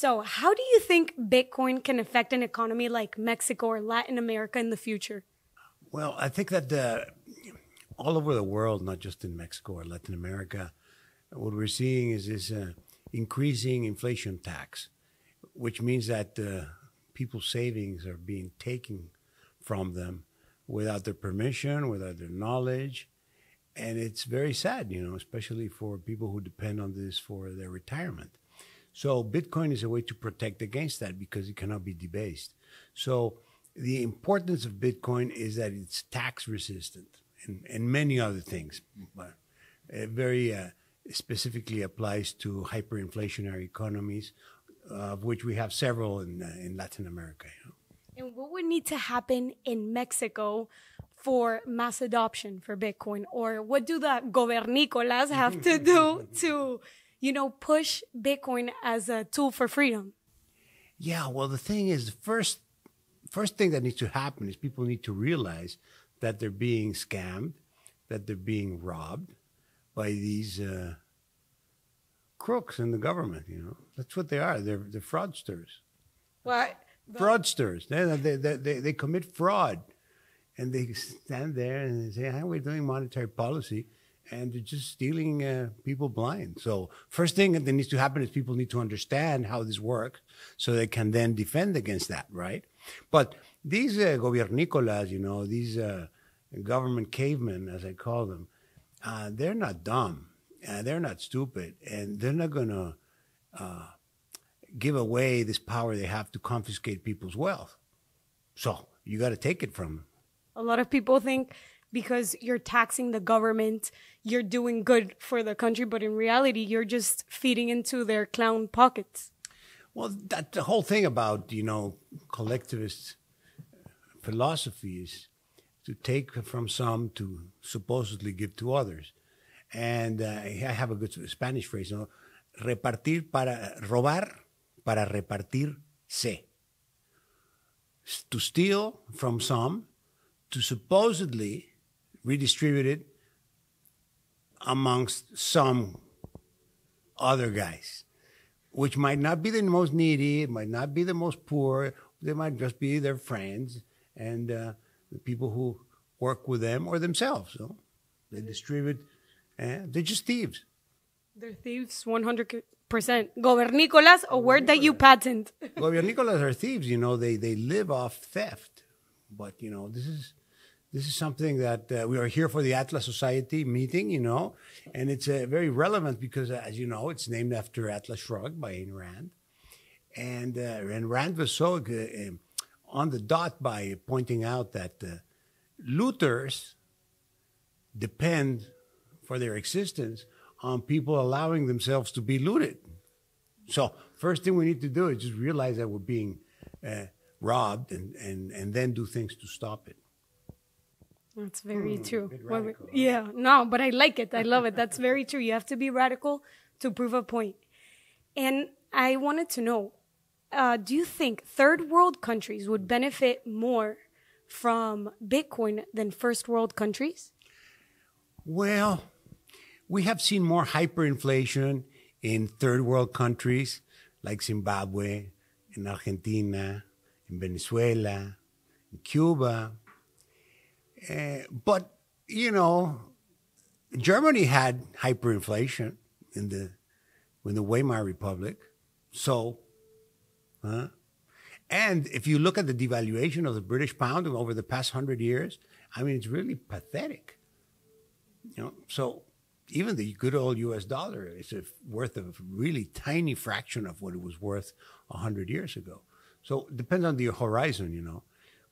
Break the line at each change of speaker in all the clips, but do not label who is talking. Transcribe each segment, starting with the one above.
So, how do you think Bitcoin can affect an economy like Mexico or Latin America in the future?
Well, I think that uh, all over the world, not just in Mexico or Latin America, what we're seeing is this uh, increasing inflation tax, which means that uh, people's savings are being taken from them without their permission, without their knowledge. And it's very sad, you know, especially for people who depend on this for their retirement. So Bitcoin is a way to protect against that because it cannot be debased. So the importance of Bitcoin is that it's tax resistant and, and many other things, but it very uh, specifically applies to hyperinflationary economies, uh, of which we have several in, uh, in Latin America. You
know? And what would need to happen in Mexico for mass adoption for Bitcoin? Or what do the governicolas have to do to you know, push Bitcoin as a tool for freedom?
Yeah, well, the thing is, the first first thing that needs to happen is people need to realize that they're being scammed, that they're being robbed by these uh, crooks in the government. You know, that's what they are. They're they're fraudsters. What? fraudsters. They, they, they, they commit fraud. And they stand there and they say, hey, we're doing monetary policy and they're just stealing uh, people blind. So first thing that needs to happen is people need to understand how this works, so they can then defend against that, right? But these uh, you know, these uh, government cavemen, as I call them, uh, they're not dumb, uh, they're not stupid, and they're not gonna uh, give away this power they have to confiscate people's wealth. So you got to take it from them.
A lot of people think because you're taxing the government, you're doing good for the country, but in reality, you're just feeding into their clown pockets. Well,
that the whole thing about you know collectivist philosophy is to take from some to supposedly give to others, and uh, I have a good Spanish phrase: you know, "Repartir para robar, para repartir." se." To steal from some to supposedly redistributed amongst some other guys, which might not be the most needy, it might not be the most poor, they might just be their friends and uh, the people who work with them or themselves. So they distribute, uh, they're just thieves.
They're thieves 100%. Governícolas, a word that you patent.
Governícolas are thieves, you know, they, they live off theft. But, you know, this is this is something that uh, we are here for the Atlas Society meeting, you know, and it's uh, very relevant because, uh, as you know, it's named after Atlas Shrugged by Ayn Rand. And, uh, and Rand was so um, on the dot by pointing out that uh, looters depend for their existence on people allowing themselves to be looted. So, first thing we need to do is just realize that we're being uh, robbed and, and, and then do things to stop it.
That's very mm, true. Radical, we, yeah, no, but I like it. I love it. That's very true. You have to be radical to prove a point. And I wanted to know uh, do you think third world countries would benefit more from Bitcoin than first world countries?
Well, we have seen more hyperinflation in third world countries like Zimbabwe, in Argentina, in Venezuela, in Cuba, Eh, but, you know, Germany had hyperinflation in the, in the Weimar Republic. So, huh? And if you look at the devaluation of the British pound over the past hundred years, I mean, it's really pathetic. You know, so even the good old U.S. dollar is worth a really tiny fraction of what it was worth hundred years ago. So it depends on the horizon, you know.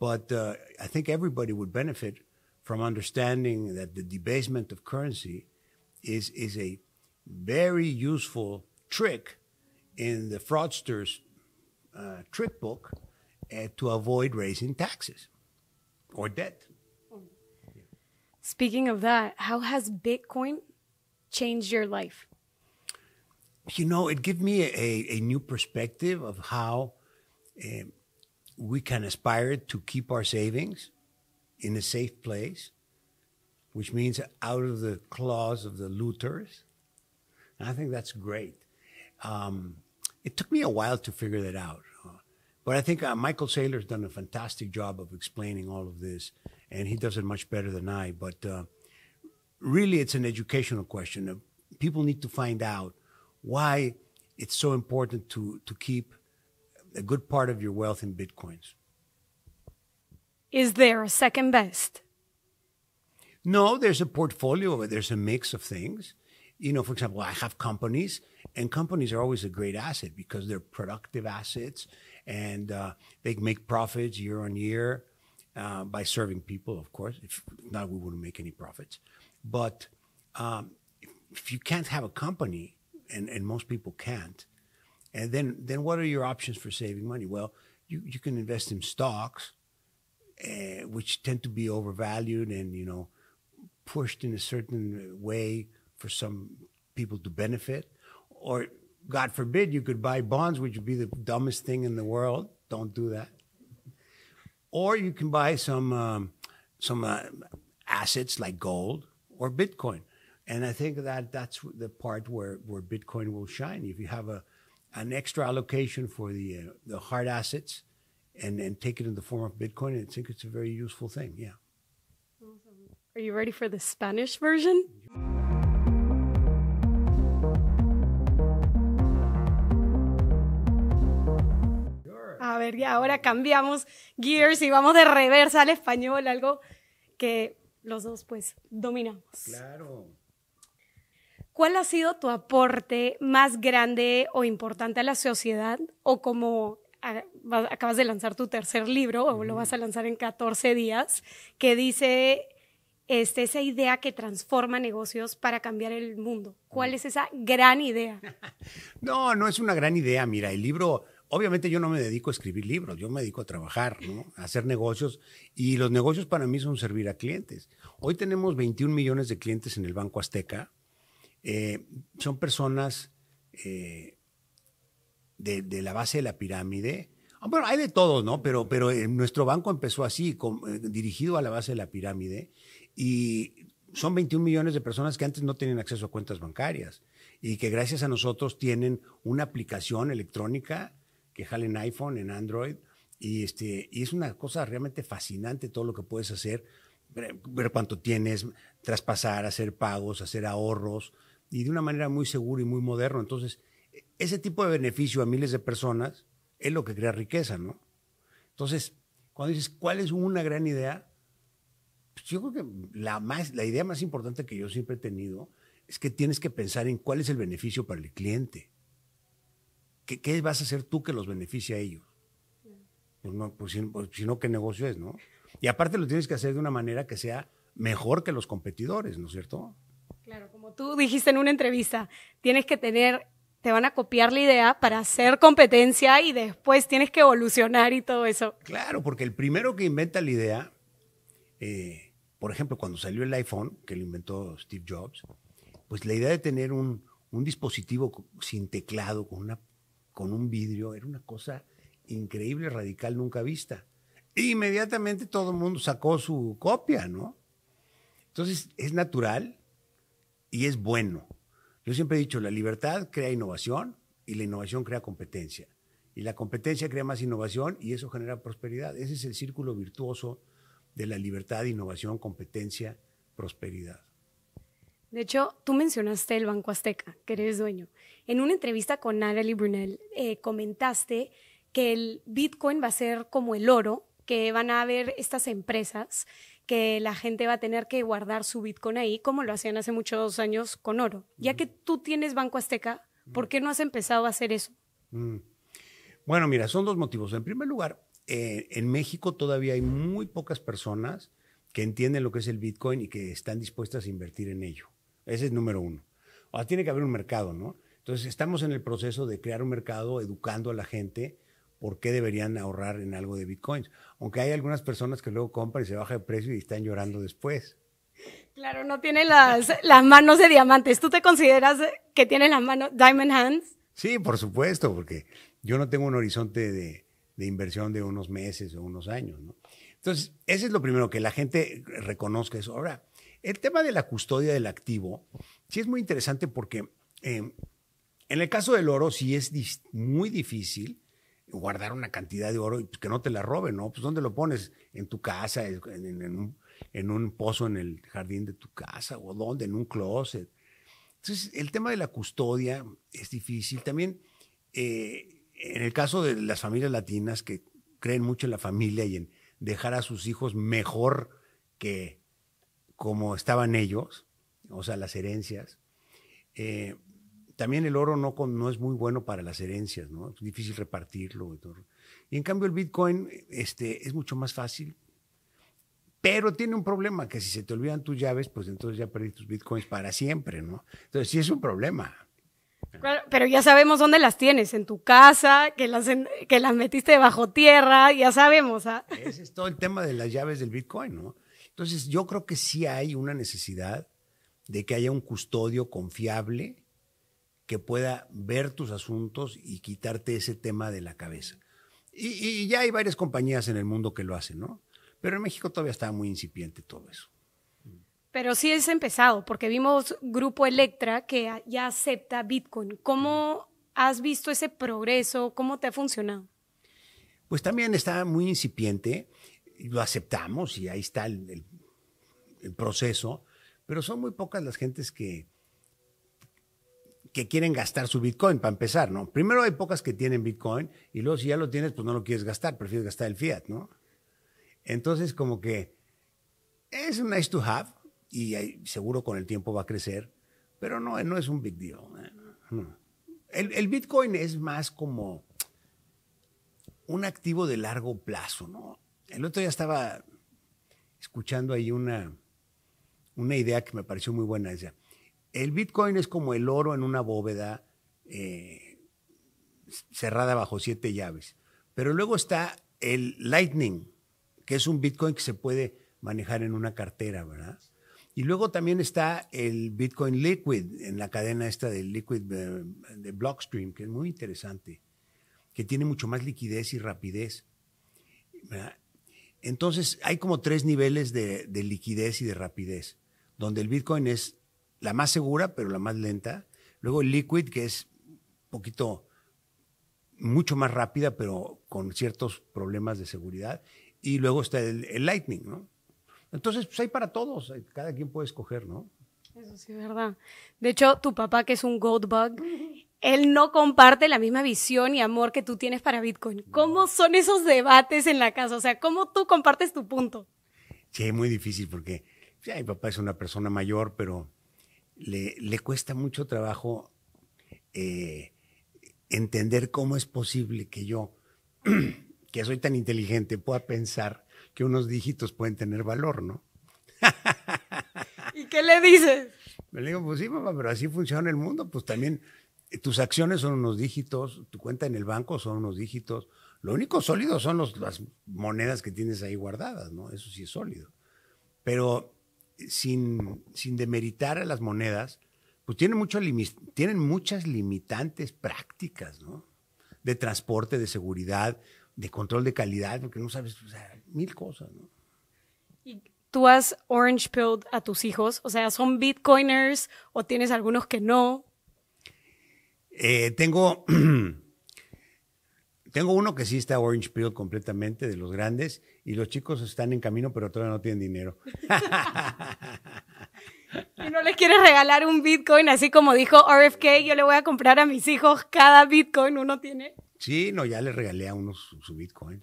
But uh, I think everybody would benefit from understanding that the debasement of currency is is a very useful trick in the fraudsters' uh, trick book uh, to avoid raising taxes or debt.
Speaking of that, how has Bitcoin changed your life?
You know, it gave me a, a new perspective of how um, we can aspire to keep our savings in a safe place, which means out of the claws of the looters. And I think that's great. Um, it took me a while to figure that out. But I think uh, Michael Saylor's done a fantastic job of explaining all of this, and he does it much better than I. But uh, really, it's an educational question. People need to find out why it's so important to, to keep a good part of your wealth in bitcoins.
Is there a second best?
No, there's a portfolio, there's a mix of things. You know, for example, I have companies, and companies are always a great asset because they're productive assets and uh, they make profits year on year uh, by serving people, of course. If not, we wouldn't make any profits. But um, if you can't have a company, and, and most people can't, and then, then what are your options for saving money? Well, you, you can invest in stocks, uh, which tend to be overvalued and, you know, pushed in a certain way for some people to benefit. Or God forbid you could buy bonds, which would be the dumbest thing in the world. Don't do that. Or you can buy some um, some uh, assets like gold or Bitcoin, and I think that that's the part where where Bitcoin will shine. If you have a an extra allocation for the uh, the hard assets and and take it in the form of Bitcoin. I think it's a very useful thing. Yeah.
Awesome. Are you ready for the Spanish version? A ver, y ahora cambiamos gears y vamos de reversa al español, algo que los dos pues dominamos. Claro. ¿Cuál ha sido tu aporte más grande o importante a la sociedad? O como ah, acabas de lanzar tu tercer libro, o lo mm. vas a lanzar en 14 días, que dice este, esa idea que transforma negocios para cambiar el mundo. ¿Cuál mm. es esa gran idea?
No, no es una gran idea. Mira, el libro, obviamente yo no me dedico a escribir libros, yo me dedico a trabajar, ¿no? a hacer negocios y los negocios para mí son servir a clientes. Hoy tenemos 21 millones de clientes en el Banco Azteca, eh, son personas eh, de, la base de la pirámide. Ah, bueno, hay de todos, ¿no? Pero, pero eh, nuestro banco empezó así, con, dirigido a la base de la pirámide. Y son 21 millones de personas que antes no tenían acceso a cuentas bancarias y que gracias a nosotros tienen una aplicación electrónica que jala en iPhone, en Android, y, este, y es una cosa realmente fascinante todo lo que puedes hacer, ver cuánto tienes, traspasar, hacer pagos, hacer ahorros, y de una manera muy segura y muy moderno Entonces, e, ese tipo de beneficio a miles de personas es lo que crea riqueza, ¿no? Entonces, cuando dices, ¿cuál es una gran idea? Pues, yo creo que la, más, la idea más importante que yo siempre he tenido es que tienes que pensar en cuál es el beneficio para el cliente. ¿Qué, qué vas a hacer tú que los beneficie a ellos? Pues, no, pues, pues no, ¿qué negocio es, no? Y aparte lo tienes que hacer de una manera que sea mejor que los competidores, ¿no es cierto?
Claro, como tú dijiste en una entrevista, tienes que tener, te van a copiar la idea para hacer competencia y después tienes que evolucionar y todo eso. Claro,
porque el primero que inventa la idea, eh, por ejemplo, cuando salió el iPhone, que lo inventó Steve Jobs, pues la idea de tener un, dispositivo sin teclado, con, una, con un vidrio, era una cosa increíble, radical, nunca vista. E inmediatamente todo el mundo sacó su copia, ¿no? Entonces es natural y es bueno. Yo siempre he dicho, la libertad crea innovación y la innovación crea competencia. Y la competencia crea más innovación y eso genera prosperidad. Ese es el círculo virtuoso de la libertad, innovación, competencia, prosperidad.
De hecho, tú mencionaste el Banco Azteca, que eres dueño. En una entrevista con Natalie Brunel eh, comentaste que el Bitcoin va a ser como el oro, que van a haber estas empresas que la gente va a tener que guardar su Bitcoin ahí, como lo hacían hace muchos años con oro. Ya que tú tienes Banco Azteca, ¿por qué no has empezado a hacer eso?
Mm. Bueno, mira, son dos motivos. En primer lugar, eh, en México todavía hay muy pocas personas que entienden lo que es el Bitcoin y que están dispuestas a invertir en ello. Ese es número uno. Ahora tiene que haber un mercado, ¿no? Entonces, estamos en el proceso de crear un mercado educando a la gente por qué deberían ahorrar en algo de bitcoins. Aunque hay algunas personas que luego compran y se baja de precio y están llorando después.
Claro, no tiene las, las manos de diamantes. ¿Tú te consideras que tiene las manos diamond hands?
Sí, por supuesto, porque yo no tengo un horizonte de, de inversión de unos meses o unos años. ¿no? Entonces, ese es lo primero, que la gente reconozca eso. Ahora, el tema de la custodia del activo, sí es muy interesante porque eh, en el caso del oro sí es muy difícil guardar una cantidad de oro y pues, que no te la roben, ¿no? Pues ¿dónde lo pones? En tu casa, en, un, pozo en el jardín de tu casa o dónde, en un closet. Entonces, el tema de la custodia es difícil. También, eh, en el caso de las familias latinas que creen mucho en la familia y en dejar a sus hijos mejor que como estaban ellos, o sea, las herencias, eh, también el oro no, no es muy bueno para las herencias, ¿no? Es difícil repartirlo. Y, en cambio el Bitcoin este, es mucho más fácil, pero tiene un problema, que si se te olvidan tus llaves, pues entonces ya perdiste tus Bitcoins para siempre, ¿no? Entonces sí es un problema.
Pero, pero ya sabemos dónde las tienes, en tu casa, que las, que las metiste bajo tierra, ya sabemos. ¿ah?
Ese es todo el tema de las llaves del Bitcoin, ¿no? Entonces yo creo que sí hay una necesidad de que haya un custodio confiable que pueda ver tus asuntos y quitarte ese tema de la cabeza. Y, ya hay varias compañías en el mundo que lo hacen, ¿no? Pero en México todavía está muy incipiente todo eso.
Pero sí es empezado, porque vimos Grupo Electra que ya acepta Bitcoin. ¿Cómo has visto ese progreso? ¿Cómo te ha funcionado?
Pues también está muy incipiente, lo aceptamos y ahí está el proceso, pero son muy pocas las gentes que, que quieren gastar su Bitcoin, para empezar, ¿no? Primero hay pocas que tienen Bitcoin y luego si ya lo tienes, pues no lo quieres gastar, prefieres gastar el fiat, ¿no? Entonces, como que es nice to have y seguro con el tiempo va a crecer, pero no, no es un big deal. ¿eh? El, Bitcoin es más como un activo de largo plazo, ¿no? El otro día estaba escuchando ahí una, una idea que me pareció muy buena. Decía, el Bitcoin es como el oro en una bóveda eh, cerrada bajo siete llaves. Pero luego está el Lightning, que es un Bitcoin que se puede manejar en una cartera, ¿verdad? Y luego también está el Bitcoin Liquid, en la cadena esta del Liquid eh, de Blockstream, que es muy interesante, que tiene mucho más liquidez y rapidez. Entonces, hay como tres niveles de liquidez y de rapidez, donde el Bitcoin es la más segura, pero la más lenta. Luego el Liquid, que es un poquito, mucho más rápida, pero con ciertos problemas de seguridad. Y luego está el, Lightning, ¿no? Entonces, pues hay para todos, cada quien puede escoger, ¿no?
Eso sí es verdad. De hecho, tu papá, que es un gold bug, él no comparte la misma visión y amor que tú tienes para Bitcoin. ¿Cómo son esos debates en la casa? O sea, ¿cómo tú compartes tu punto?
Sí, muy difícil porque pues, mi papá es una persona mayor, pero le, cuesta mucho trabajo eh, entender cómo es posible que yo, que soy tan inteligente, pueda pensar que unos dígitos pueden tener valor, ¿no? ¿Y qué le dices? Me le digo, pues sí, mamá, pero así funciona el mundo, pues también eh, tus acciones son unos dígitos, tu cuenta en el banco son unos dígitos. Lo único sólido son las monedas que tienes ahí guardadas, ¿no? Eso sí es sólido. Pero sin, sin demeritar a las monedas, pues tienen, mucho tienen muchas limitantes prácticas, ¿no? De transporte, de seguridad, de control de calidad, porque no sabes, o sea, mil cosas, ¿no?
¿Y tú has orange pilled a tus hijos? O sea, ¿son bitcoiners o tienes algunos que no?
Eh, tengo Tengo uno que sí está Orange Peel completamente, de los grandes, y los chicos están en camino, pero todavía no tienen dinero.
Y no les quieres regalar un Bitcoin, así como dijo RFK, yo le voy a comprar a mis hijos cada Bitcoin, uno tiene.
Sí, no, ya le regalé a uno su, Bitcoin,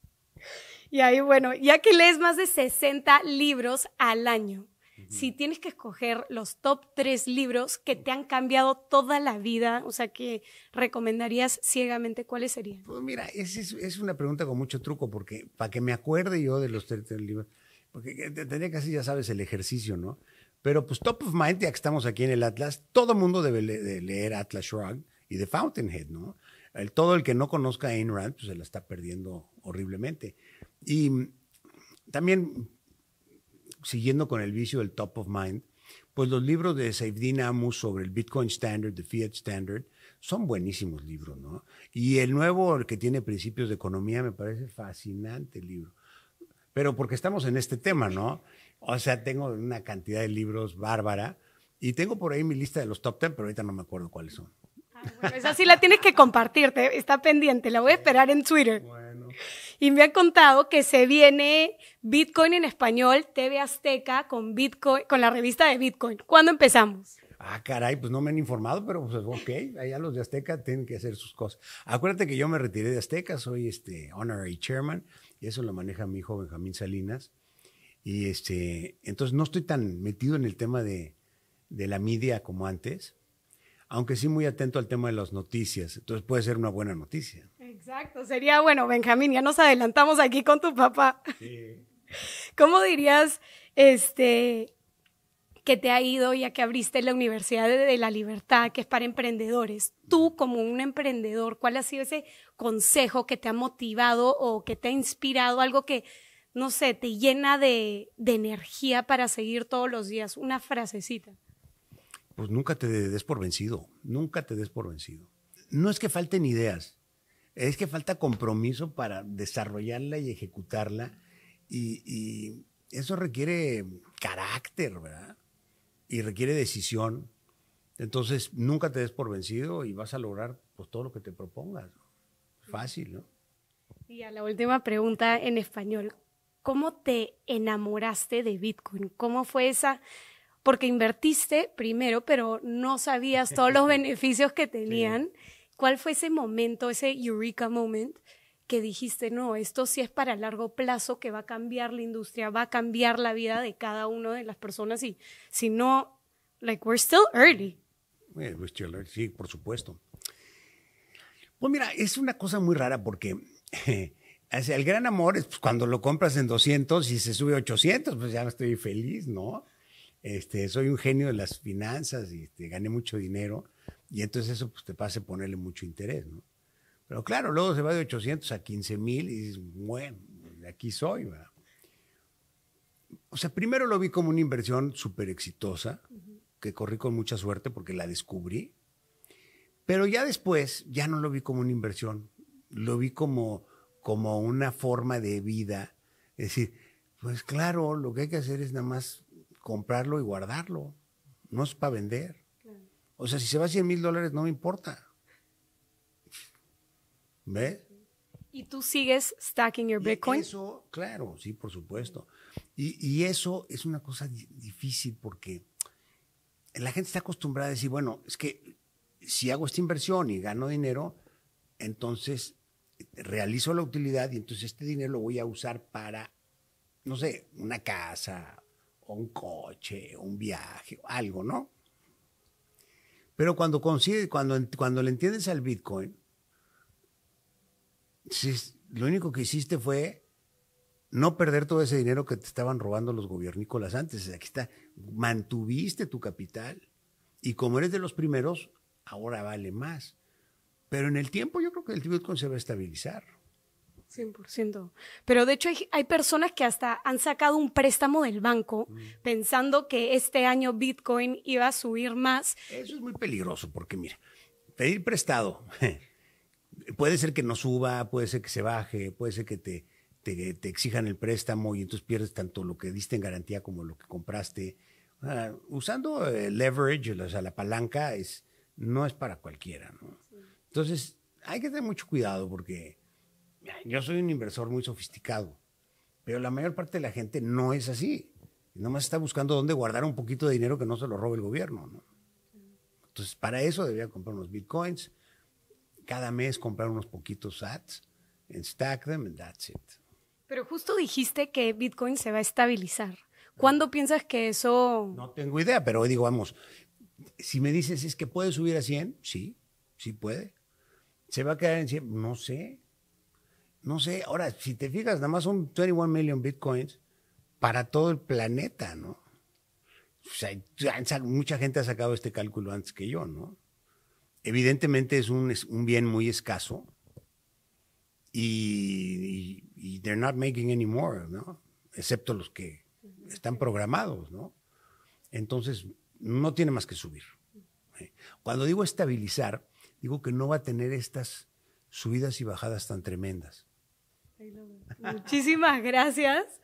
Y ahí, bueno, ya que lees más de 60 libros al año, si tienes que escoger los top tres libros que te han cambiado toda la vida, o sea, que recomendarías ciegamente, ¿cuáles serían? Pues mira,
es, una pregunta con mucho truco, porque para que me acuerde yo de los tres, libros, porque tendría casi, ya sabes, el ejercicio, ¿no? Pero pues top of mind, ya que estamos aquí en el Atlas, todo mundo debe de leer Atlas Shrugged y The Fountainhead, ¿no? todo el que no conozca a Ayn Rand, pues, se la está perdiendo horriblemente. Y mm, también siguiendo con el vicio del top of mind, pues los libros de Saifdin Amu sobre el Bitcoin Standard, the Fiat Standard, son buenísimos libros, ¿no? Y el nuevo, el que tiene principios de economía, me parece fascinante el libro. Pero porque estamos en este tema, ¿no? O sea, tengo una cantidad de libros bárbara y tengo por ahí mi lista de los top 10, pero ahorita no me acuerdo cuáles son.
Ah, bueno, esa sí la tienes que compartirte, está pendiente, la voy a esperar en Twitter. Bueno y me ha contado que se viene Bitcoin en español, TV Azteca, con, Bitcoin, con la revista de Bitcoin. ¿Cuándo empezamos?
Ah, caray, pues no me han informado, pero pues ok, allá los de Azteca tienen que hacer sus cosas. Acuérdate que yo me retiré de Azteca, soy este honorary chairman, y eso lo maneja mi hijo Benjamín Salinas. Y este, entonces no estoy tan metido en el tema de, de la media como antes, aunque sí muy atento al tema de las noticias. Entonces puede ser una buena noticia.
Exacto, sería bueno, Benjamín, ya nos adelantamos aquí con tu papá. ¿Cómo dirías este, que te ha ido ya que abriste la Universidad de la Libertad, que es para emprendedores? Tú como un emprendedor, ¿cuál ha sido ese consejo que te ha motivado o que te ha inspirado, algo que, no sé, te llena de, de energía para seguir todos los días? Una frasecita.
Pues nunca te des por vencido, nunca te des por vencido. No es que falten ideas, es que falta compromiso para desarrollarla y ejecutarla. Y, eso requiere carácter, ¿verdad? Y requiere decisión. Entonces, nunca te des por vencido y vas a lograr pues, todo lo que te propongas. Fácil, ¿no?
Y a la última pregunta en español. ¿Cómo te enamoraste de Bitcoin? ¿Cómo fue esa? Porque invertiste primero, pero no sabías todos los beneficios que tenían. ¿Cuál fue ese momento, ese eureka moment que dijiste, no, esto sí es para largo plazo, que va a cambiar la industria, va a cambiar la vida de cada una de las personas y si no, like, eh, we're still early.
Sí, por supuesto. Pues mira, es una cosa muy rara porque el gran amor es pues, cuando lo compras en 200 y se sube a 800, pues ya estoy feliz, ¿no? Este, soy un genio de las finanzas y este, gané mucho dinero y entonces eso pues, te pase ponerle mucho interés, ¿no? Pero claro, luego se va de 800 a 15 mil y dices, bueno, pues, aquí soy, ¿verdad? O sea, primero lo vi como una inversión súper exitosa, que corrí con mucha suerte porque la descubrí. Pero ya después, ya no lo vi como una inversión, lo vi como, como una forma de vida. Es decir, pues claro, lo que hay que hacer es nada más comprarlo y guardarlo, no es para vender. O sea, si se va a 100 mil dólares, no me importa. ¿Ves?
¿Y tú sigues stacking your Bitcoin? eso,
claro, sí, por supuesto. Y, eso es una cosa difícil porque la gente está acostumbrada a decir, bueno, es que si hago esta inversión y gano dinero, entonces realizo la utilidad y entonces este dinero lo voy a usar para, no sé, una casa o un coche, un viaje, algo, ¿no? Pero cuando, consigues, cuando, cuando le entiendes al Bitcoin, lo único que hiciste fue no perder todo ese dinero que te estaban robando los gobiernícolas antes. Aquí está, mantuviste tu capital y como eres de los primeros, ahora vale más. Pero en el tiempo yo creo que el Bitcoin se va a estabilizar.
100%. Pero de hecho hay, personas que hasta han sacado un préstamo del banco mm. pensando que este año Bitcoin iba a subir más. Eso es muy
peligroso porque mira, pedir prestado puede ser que no suba, puede ser que se baje, puede ser que te, te, exijan el préstamo y entonces pierdes tanto lo que diste en garantía como lo que compraste. usando el leverage, o sea, la palanca, es, no es para cualquiera. ¿no? Entonces hay que tener mucho cuidado porque yo soy un inversor muy sofisticado, pero la mayor parte de la gente no es así. Nomás está buscando dónde guardar un poquito de dinero que no se lo robe el gobierno. ¿no? Entonces, para eso debería comprar unos bitcoins, cada mes comprar unos poquitos sats, en stack them, and that's it.
Pero justo dijiste que Bitcoin se va a estabilizar. ¿Cuándo piensas que eso...?
No tengo idea, pero hoy digo, vamos, si me dices, es que puede subir a 100, sí, sí puede. ¿Se va a quedar en 100? No sé. No sé, ahora, si te fijas, nada más son 21 million bitcoins para todo el planeta, ¿no? O sea, mucha gente ha sacado este cálculo antes que yo, ¿no? Evidentemente es un, bien muy escaso y, they're not making any more, ¿no? Excepto los que están programados, ¿no? Entonces, no tiene más que subir. Cuando digo estabilizar, digo que no va a tener estas subidas y bajadas tan tremendas.
Muchísimas gracias.